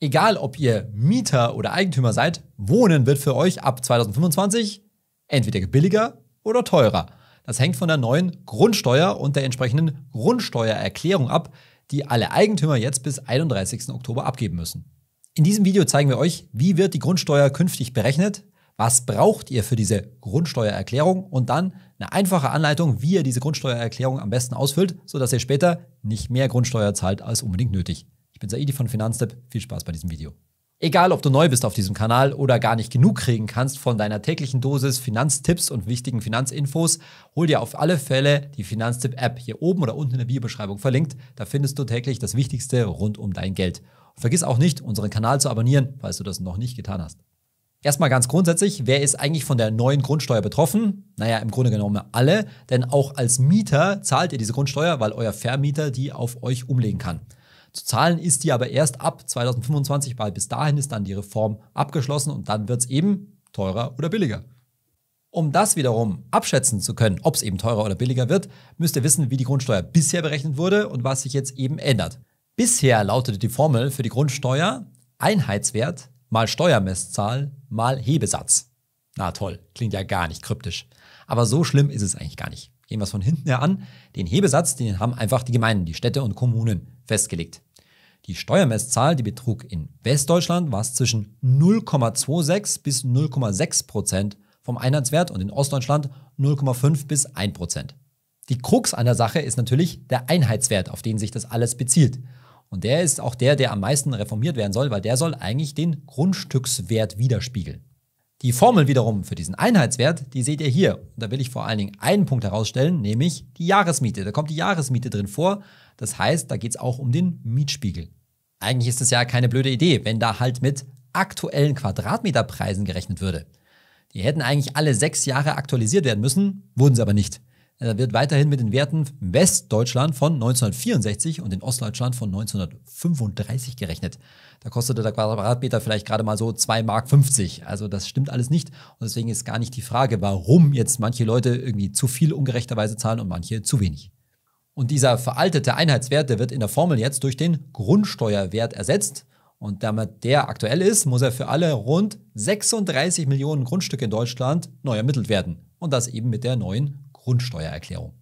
Egal, ob ihr Mieter oder Eigentümer seid, Wohnen wird für euch ab 2025 entweder billiger oder teurer. Das hängt von der neuen Grundsteuer und der entsprechenden Grundsteuererklärung ab, die alle Eigentümer jetzt bis 31. Oktober abgeben müssen. In diesem Video zeigen wir euch, wie wird die Grundsteuer künftig berechnet, was braucht ihr für diese Grundsteuererklärung und dann eine einfache Anleitung, wie ihr diese Grundsteuererklärung am besten ausfüllt, sodass ihr später nicht mehr Grundsteuer zahlt als unbedingt nötig. Ich bin Saidi von Finanztipp. Viel Spaß bei diesem Video. Egal, ob du neu bist auf diesem Kanal oder gar nicht genug kriegen kannst von deiner täglichen Dosis Finanztipps und wichtigen Finanzinfos, hol dir auf alle Fälle die Finanztipp-App hier oben oder unten in der Videobeschreibung verlinkt. Da findest du täglich das Wichtigste rund um dein Geld. Und vergiss auch nicht, unseren Kanal zu abonnieren, falls du das noch nicht getan hast. Erstmal ganz grundsätzlich, wer ist eigentlich von der neuen Grundsteuer betroffen? Naja, im Grunde genommen alle, denn auch als Mieter zahlt ihr diese Grundsteuer, weil euer Vermieter die auf euch umlegen kann. Zu zahlen ist die aber erst ab 2025, weil bis dahin ist dann die Reform abgeschlossen und dann wird es eben teurer oder billiger. Um das wiederum abschätzen zu können, ob es eben teurer oder billiger wird, müsst ihr wissen, wie die Grundsteuer bisher berechnet wurde und was sich jetzt eben ändert. Bisher lautete die Formel für die Grundsteuer Einheitswert mal Steuermesszahl mal Hebesatz. Na toll, klingt ja gar nicht kryptisch. Aber so schlimm ist es eigentlich gar nicht. Gehen wir es von hinten her an. Den Hebesatz, den haben einfach die Gemeinden, die Städte und Kommunen festgelegt. Die Steuermesszahl, die betrug in Westdeutschland, war es zwischen 0,26 bis 0,6 Prozent vom Einheitswert und in Ostdeutschland 0,5 bis 1 Prozent. Die Krux an der Sache ist natürlich der Einheitswert, auf den sich das alles bezieht. Und der ist auch der, der am meisten reformiert werden soll, weil der soll eigentlich den Grundstückswert widerspiegeln. Die Formel wiederum für diesen Einheitswert, die seht ihr hier. Und da will ich vor allen Dingen einen Punkt herausstellen, nämlich die Jahresmiete. Da kommt die Jahresmiete drin vor. Das heißt, da geht es auch um den Mietspiegel. Eigentlich ist es ja keine blöde Idee, wenn da halt mit aktuellen Quadratmeterpreisen gerechnet würde. Die hätten eigentlich alle sechs Jahre aktualisiert werden müssen, wurden sie aber nicht wird weiterhin mit den Werten Westdeutschland von 1964 und in Ostdeutschland von 1935 gerechnet. Da kostete der Quadratmeter vielleicht gerade mal so 2,50 Mark. Also das stimmt alles nicht. Und deswegen ist gar nicht die Frage, warum jetzt manche Leute irgendwie zu viel ungerechterweise zahlen und manche zu wenig. Und dieser veraltete Einheitswert, der wird in der Formel jetzt durch den Grundsteuerwert ersetzt. Und damit der aktuell ist, muss er für alle rund 36 Millionen Grundstücke in Deutschland neu ermittelt werden. Und das eben mit der neuen Grundsteuererklärung.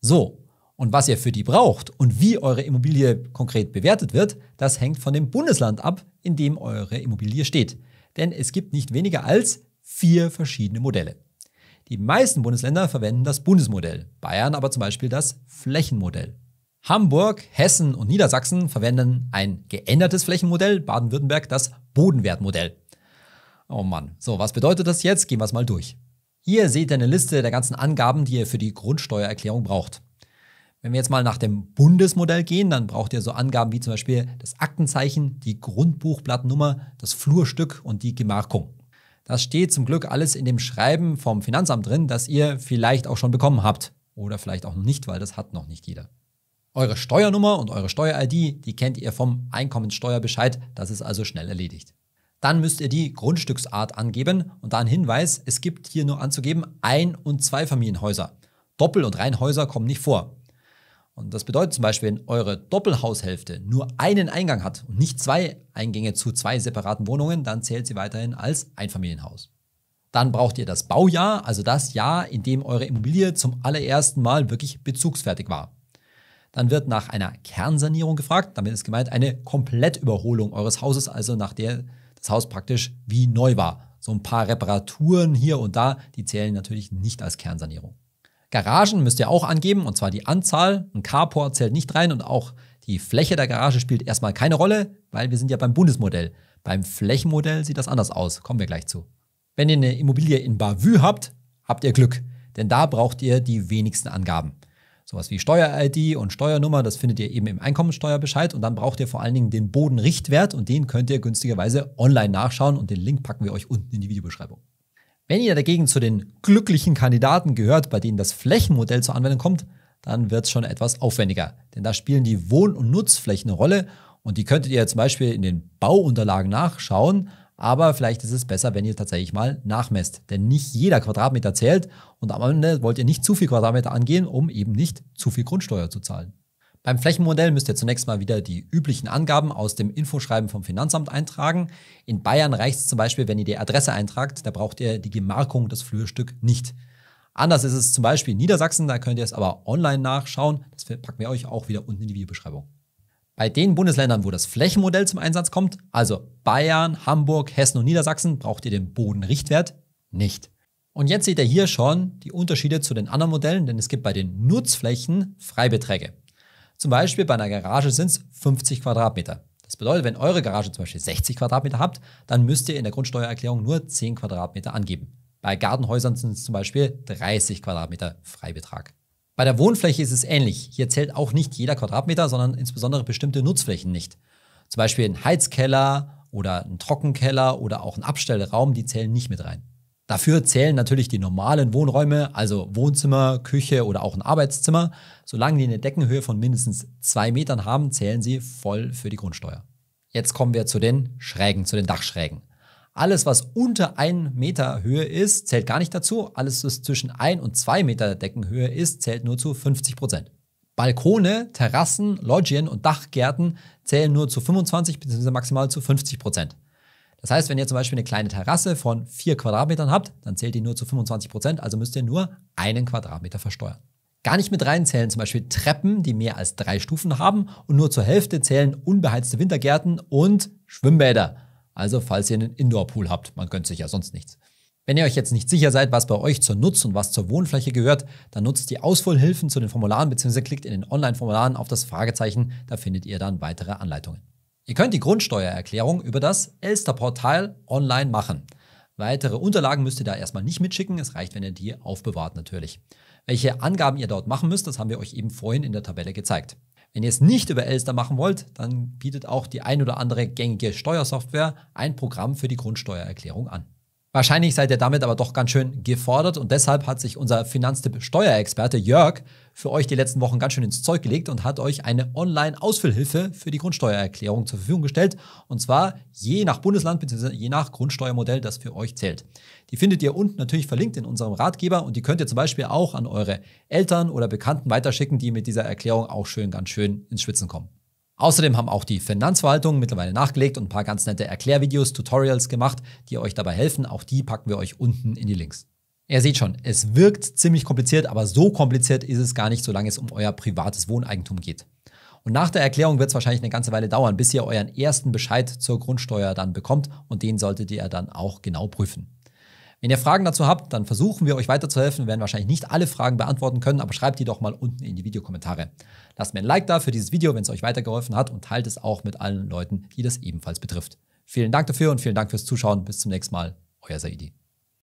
So, und was ihr für die braucht und wie eure Immobilie konkret bewertet wird, das hängt von dem Bundesland ab, in dem eure Immobilie steht. Denn es gibt nicht weniger als vier verschiedene Modelle. Die meisten Bundesländer verwenden das Bundesmodell, Bayern aber zum Beispiel das Flächenmodell. Hamburg, Hessen und Niedersachsen verwenden ein geändertes Flächenmodell, Baden-Württemberg das Bodenwertmodell. Oh Mann, so was bedeutet das jetzt? Gehen wir es mal durch. Hier seht ihr eine Liste der ganzen Angaben, die ihr für die Grundsteuererklärung braucht. Wenn wir jetzt mal nach dem Bundesmodell gehen, dann braucht ihr so Angaben wie zum Beispiel das Aktenzeichen, die Grundbuchblattnummer, das Flurstück und die Gemarkung. Das steht zum Glück alles in dem Schreiben vom Finanzamt drin, das ihr vielleicht auch schon bekommen habt. Oder vielleicht auch nicht, weil das hat noch nicht jeder. Eure Steuernummer und eure Steuer-ID, die kennt ihr vom Einkommensteuerbescheid. Das ist also schnell erledigt dann müsst ihr die Grundstücksart angeben und da ein Hinweis, es gibt hier nur anzugeben Ein- und Zweifamilienhäuser. Doppel- und Reihenhäuser kommen nicht vor. Und das bedeutet zum Beispiel, wenn eure Doppelhaushälfte nur einen Eingang hat und nicht zwei Eingänge zu zwei separaten Wohnungen, dann zählt sie weiterhin als Einfamilienhaus. Dann braucht ihr das Baujahr, also das Jahr, in dem eure Immobilie zum allerersten Mal wirklich bezugsfertig war. Dann wird nach einer Kernsanierung gefragt, damit ist gemeint eine Komplettüberholung eures Hauses, also nach der das Haus praktisch wie neu war. So ein paar Reparaturen hier und da, die zählen natürlich nicht als Kernsanierung. Garagen müsst ihr auch angeben, und zwar die Anzahl. Ein Carport zählt nicht rein und auch die Fläche der Garage spielt erstmal keine Rolle, weil wir sind ja beim Bundesmodell. Beim Flächenmodell sieht das anders aus, kommen wir gleich zu. Wenn ihr eine Immobilie in Bavü habt, habt ihr Glück, denn da braucht ihr die wenigsten Angaben. Sowas wie Steuer-ID und Steuernummer, das findet ihr eben im Einkommensteuerbescheid und dann braucht ihr vor allen Dingen den Bodenrichtwert und den könnt ihr günstigerweise online nachschauen und den Link packen wir euch unten in die Videobeschreibung. Wenn ihr dagegen zu den glücklichen Kandidaten gehört, bei denen das Flächenmodell zur Anwendung kommt, dann wird es schon etwas aufwendiger, denn da spielen die Wohn- und Nutzflächen eine Rolle und die könntet ihr zum Beispiel in den Bauunterlagen nachschauen aber vielleicht ist es besser, wenn ihr tatsächlich mal nachmesst. Denn nicht jeder Quadratmeter zählt und am Ende wollt ihr nicht zu viel Quadratmeter angehen, um eben nicht zu viel Grundsteuer zu zahlen. Beim Flächenmodell müsst ihr zunächst mal wieder die üblichen Angaben aus dem Infoschreiben vom Finanzamt eintragen. In Bayern reicht es zum Beispiel, wenn ihr die Adresse eintragt, da braucht ihr die Gemarkung des Flurstück nicht. Anders ist es zum Beispiel in Niedersachsen, da könnt ihr es aber online nachschauen. Das packen wir euch auch wieder unten in die Videobeschreibung. Bei den Bundesländern, wo das Flächenmodell zum Einsatz kommt, also Bayern, Hamburg, Hessen und Niedersachsen, braucht ihr den Bodenrichtwert nicht. Und jetzt seht ihr hier schon die Unterschiede zu den anderen Modellen, denn es gibt bei den Nutzflächen Freibeträge. Zum Beispiel bei einer Garage sind es 50 Quadratmeter. Das bedeutet, wenn eure Garage zum Beispiel 60 Quadratmeter habt, dann müsst ihr in der Grundsteuererklärung nur 10 Quadratmeter angeben. Bei Gartenhäusern sind es zum Beispiel 30 Quadratmeter Freibetrag. Bei der Wohnfläche ist es ähnlich. Hier zählt auch nicht jeder Quadratmeter, sondern insbesondere bestimmte Nutzflächen nicht. Zum Beispiel ein Heizkeller oder ein Trockenkeller oder auch ein Abstellraum, die zählen nicht mit rein. Dafür zählen natürlich die normalen Wohnräume, also Wohnzimmer, Küche oder auch ein Arbeitszimmer. Solange die eine Deckenhöhe von mindestens zwei Metern haben, zählen sie voll für die Grundsteuer. Jetzt kommen wir zu den Schrägen, zu den Dachschrägen. Alles, was unter 1 Meter Höhe ist, zählt gar nicht dazu. Alles, was zwischen 1 und 2 Meter Deckenhöhe ist, zählt nur zu 50 Prozent. Balkone, Terrassen, Loggien und Dachgärten zählen nur zu 25 bzw. maximal zu 50 Prozent. Das heißt, wenn ihr zum Beispiel eine kleine Terrasse von 4 Quadratmetern habt, dann zählt die nur zu 25 Prozent, also müsst ihr nur einen Quadratmeter versteuern. Gar nicht mit rein zählen zum Beispiel Treppen, die mehr als drei Stufen haben und nur zur Hälfte zählen unbeheizte Wintergärten und Schwimmbäder. Also falls ihr einen Indoor-Pool habt, man gönnt sich ja sonst nichts. Wenn ihr euch jetzt nicht sicher seid, was bei euch zur Nutz- und was zur Wohnfläche gehört, dann nutzt die Ausfüllhilfen zu den Formularen bzw. klickt in den Online-Formularen auf das Fragezeichen, da findet ihr dann weitere Anleitungen. Ihr könnt die Grundsteuererklärung über das Elster-Portal online machen. Weitere Unterlagen müsst ihr da erstmal nicht mitschicken, es reicht, wenn ihr die aufbewahrt natürlich. Welche Angaben ihr dort machen müsst, das haben wir euch eben vorhin in der Tabelle gezeigt. Wenn ihr es nicht über Elster machen wollt, dann bietet auch die ein oder andere gängige Steuersoftware ein Programm für die Grundsteuererklärung an. Wahrscheinlich seid ihr damit aber doch ganz schön gefordert und deshalb hat sich unser Finanztipp Steuerexperte Jörg für euch die letzten Wochen ganz schön ins Zeug gelegt und hat euch eine Online-Ausfüllhilfe für die Grundsteuererklärung zur Verfügung gestellt und zwar je nach Bundesland bzw. je nach Grundsteuermodell, das für euch zählt. Die findet ihr unten natürlich verlinkt in unserem Ratgeber und die könnt ihr zum Beispiel auch an eure Eltern oder Bekannten weiterschicken, die mit dieser Erklärung auch schön ganz schön ins Schwitzen kommen. Außerdem haben auch die Finanzverwaltungen mittlerweile nachgelegt und ein paar ganz nette Erklärvideos, Tutorials gemacht, die euch dabei helfen. Auch die packen wir euch unten in die Links. Ihr seht schon, es wirkt ziemlich kompliziert, aber so kompliziert ist es gar nicht, solange es um euer privates Wohneigentum geht. Und nach der Erklärung wird es wahrscheinlich eine ganze Weile dauern, bis ihr euren ersten Bescheid zur Grundsteuer dann bekommt und den solltet ihr dann auch genau prüfen. Wenn ihr Fragen dazu habt, dann versuchen wir euch weiterzuhelfen. Wir werden wahrscheinlich nicht alle Fragen beantworten können, aber schreibt die doch mal unten in die Videokommentare. Lasst mir ein Like da für dieses Video, wenn es euch weitergeholfen hat und teilt es auch mit allen Leuten, die das ebenfalls betrifft. Vielen Dank dafür und vielen Dank fürs Zuschauen. Bis zum nächsten Mal. Euer Saidi.